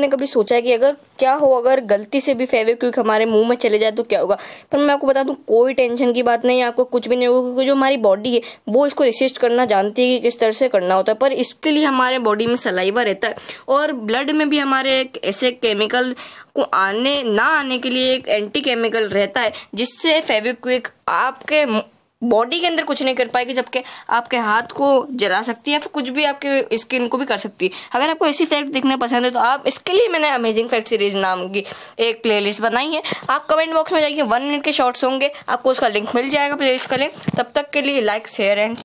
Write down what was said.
आपने कभी सोचा है कि अगर क्या हो अगर गलती से भी फेवे फेविक्विक हमारे मुंह में चले जाए तो क्या होगा पर मैं आपको बता दूं कोई टेंशन की बात नहीं आपको कुछ भी नहीं होगा क्योंकि जो हमारी बॉडी है वो इसको रिसिस्ट करना जानती है कि किस तरह से करना होता है पर इसके लिए हमारे बॉडी में सलाइवा रहता है और ब्लड में भी हमारे एक ऐसे केमिकल को आने ना आने के लिए एक एंटी केमिकल रहता है जिससे फेविक्विक आपके बॉडी के अंदर कुछ नहीं कर पाएगी जबकि आपके हाथ को जला सकती है फिर कुछ भी आपके स्किन को भी कर सकती है अगर आपको ऐसी फैक्ट देखना पसंद है तो आप इसके लिए मैंने अमेजिंग फैक्ट सीरीज नाम की एक प्लेलिस्ट बनाई है आप कमेंट बॉक्स में जाइए वन मिनट के शॉर्ट्स होंगे आपको उसका लिंक मिल जाएगा प्लेलिस्ट का लिंक तब तक के लिए लाइक शेयर एंड